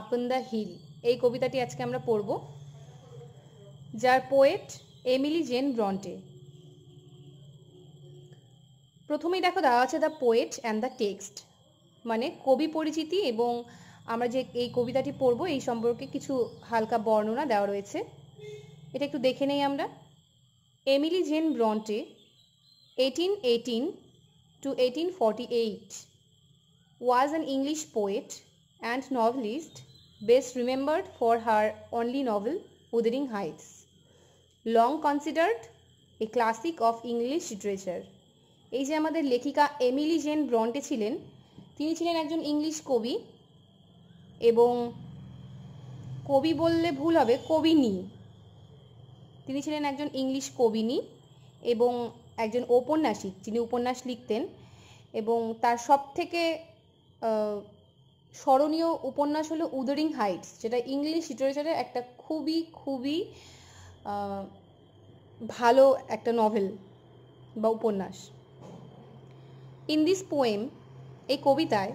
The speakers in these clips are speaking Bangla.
আপন দ্য হিল এই কবিতাটি আজকে আমরা পড়ব যার পোয়েট এমিলি জেন ব্রন্টে প্রথমেই দেখো দেওয়া আছে the poet and the text মানে কবি পরিচিতি এবং আমরা যে এই কবিতাটি পড়ব এই সম্পর্কে কিছু হালকা বর্ণনা দেওয়া রয়েছে এটা একটু দেখে নেই আমরা Emily Jane Bronte eighteen eighteen to eighteen forty eight was an English poet and novelist, best remembered for her only novel, Wuthering Heights. Long considered a classic of English literature. এই যে আমাদের লেখিকা এমিলি জেন ব্রন্টে ছিলেন তিনি ছিলেন একজন ইংলিশ কবি এবং কবি বললে ভুল হবে কবিনী তিনি ছিলেন একজন ইংলিশ কবিনী এবং একজন ঔপন্যাসিক যিনি উপন্যাস লিখতেন এবং তার সব থেকে স্মরণীয় উপন্যাস হলো উদারিং হাইটস যেটা ইংলিশ লিটারেচারে একটা খুবই খুবই ভালো একটা নভেল বা উপন্যাস ইন দিস পোয়েম এই কবিতায়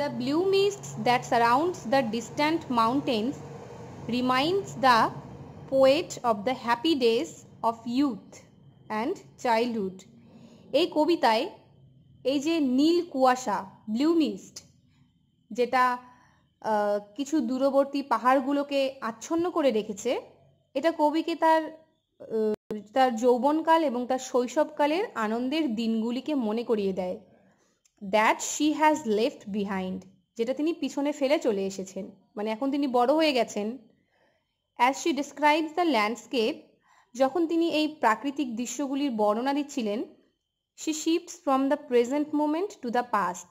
the blue mists that surrounds the distant mountains reminds the poet of the happy days of youth and childhood এই কবিতায় এই যে নীল কুয়াশা ব্লু মিস্ট যেটা কিছু দূরবর্তী পাহাড়গুলোকে আচ্ছন্ন করে রেখেছে এটা কবিকে তার তার যৌবনকাল এবং তার শৈশবকালের আনন্দের দিনগুলিকে মনে করিয়ে দেয় that she has left behind যেটা তিনি পিছনে ফেলে চলে এসেছেন মানে এখন তিনি বড় হয়ে গেছেন as she describes the landscape যখন তিনি এই প্রাকৃতিক দৃশ্যগুলির বর্ণনা দিচ্ছিলেন she shifts from the present moment to the past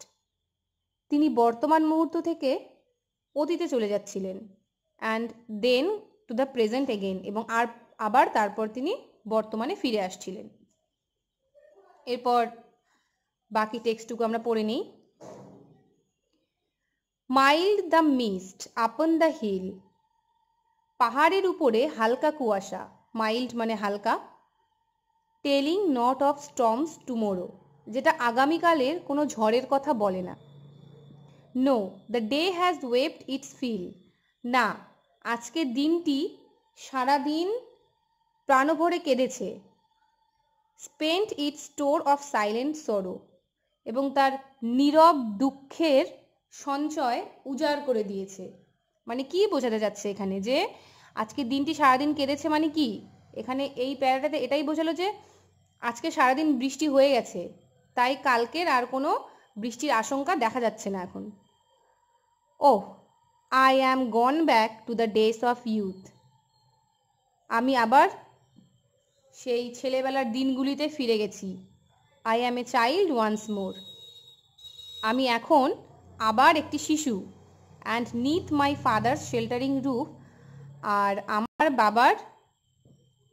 তিনি বর্তমান মুহূর্ত থেকে অতীতে চলে যাচ্ছিলেন and then to the present again এবং আর আবার তারপর তিনি বর্তমানে ফিরে আসছিলেন এরপর বাকি টেক্সটুকু আমরা পড়ে নিই mild the mist upon the hill পাহাড়ের উপরে হালকা কুয়াশা মাইল্ড মানে হালকা telling not of storms tomorrow যেটা আগামীকালের কোনো ঝড়ের কথা বলে না no the day has wept its fill না আজকে দিনটি সারাদিন প্রাণভরে কেঁদেছে spent its store of silent sorrow এবং তার নীরব দুঃখের সঞ্চয় উজাড় করে দিয়েছে মানে কি বোঝাতে যাচ্ছে এখানে যে আজকে দিনটি সারাদিন কেঁদেছে মানে কি এখানে এই প্যারাটাতে এটাই বোঝালো যে আজকে সারাদিন বৃষ্টি হয়ে গেছে তাই কালকের আর কোনো বৃষ্টির আশঙ্কা দেখা যাচ্ছে না এখন oh I am gone back to the days of youth আমি আবার সেই ছেলেবেলার দিনগুলিতে ফিরে গেছি I am a child once more আমি এখন আবার একটি শিশু and neath my father sheltering roof আর আমার বাবার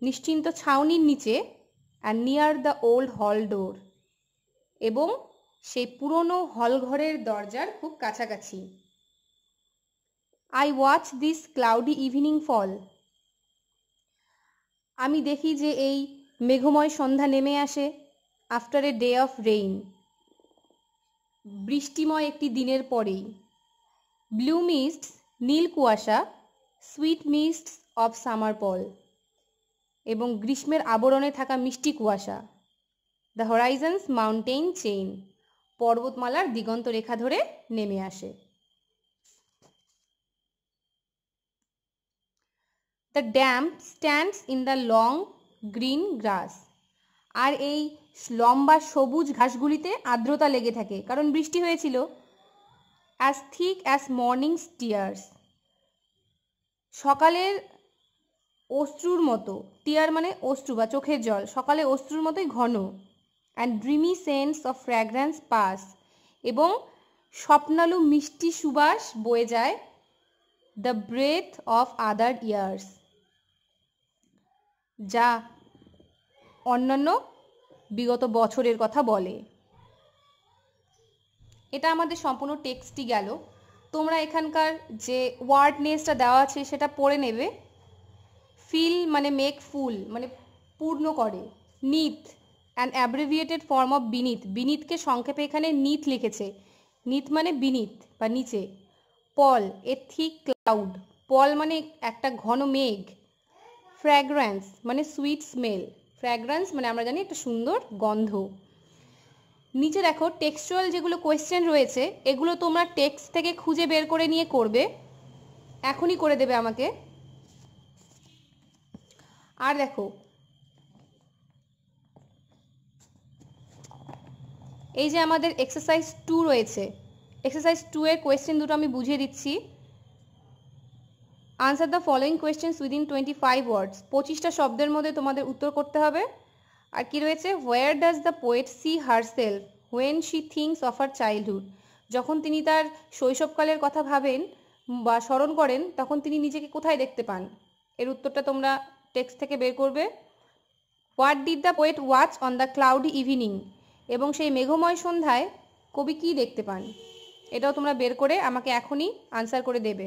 নিশ্চিন্ত ছাউনির নিচে অ্যান্ড নিয়ার দ্য ওল্ড হল ডোর এবং সেই পুরনো ঘরের দরজার খুব কাছাকাছি I watch this cloudy evening fall আমি দেখি যে এই মেঘময় সন্ধ্যা নেমে আসে after a day of rain বৃষ্টিময় একটি দিনের পরেই ব্লু মিস্টস নীল কুয়াশা sweet mists of summer pall এবং গ্রীষ্মের আবরণে থাকা মিষ্টি কুয়াশা দ্য হরাইজন্স মাউন্টেন চেইন পর্বতমালার দিগন্ত রেখা ধরে নেমে আসে the damp stands in the long green grass আর এই লম্বা সবুজ ঘাসগুলিতে আর্দ্রতা লেগে থাকে কারণ বৃষ্টি হয়েছিল as thick as morning tears সকালের অশ্রুর মতো টিয়ার মানে অশ্রু বা চোখের জল সকালে অশ্রুর মতোই ঘন and dreamy scents of fragrance pass এবং স্বপ্নালু মিষ্টি সুবাস বয়ে যায় the breath of other years যা অন্যান্য বিগত বছরের কথা বলে এটা আমাদের সম্পূর্ণ টেক্সটই গেল তোমরা এখানকার যে ওয়ার্ড নেসটা দেওয়া আছে সেটা পড়ে নেবে ফিল মানে মেক ফুল মানে পূর্ণ করে নিত অ্যান অ্যাব্রিভিয়েটেড ফর্ম অফ বিনীত বিনীতকে সংক্ষেপে এখানে নিত লিখেছে নিত মানে বিনীত বা নিচে পল এ থিক ক্লাউড পল মানে একটা ঘন মেঘ ফ্র্যাগরেন্স মানে সুইট স্মেল ফ্র্যাগরেন্স মানে আমরা জানি একটা সুন্দর গন্ধ নিচে দেখো টেক্সচুয়াল যেগুলো কোয়েশ্চেন রয়েছে এগুলো তোমরা টেক্সট থেকে খুঁজে বের করে নিয়ে করবে এখনই করে দেবে আমাকে আর দেখো এই যে আমাদের এক্সারসাইজ টু রয়েছে এক্সারসাইজ টু এর কোয়েশ্চেন দুটো আমি বুঝিয়ে দিচ্ছি answer the following questions within twenty five words পঁচিশটা শব্দের মধ্যে তোমাদের উত্তর করতে হবে আর কি রয়েছে where does the poet see herself when she thinks of her childhood যখন তিনি তার শৈশবকালের কথা ভাবেন বা স্মরণ করেন তখন তিনি নিজেকে কোথায় দেখতে পান এর উত্তরটা তোমরা টেক্সট থেকে বের করবে what did the poet watch on the cloudy evening এবং সেই মেঘময় সন্ধ্যায় কবি কী দেখতে পান এটাও তোমরা বের করে আমাকে এখনই আনসার করে দেবে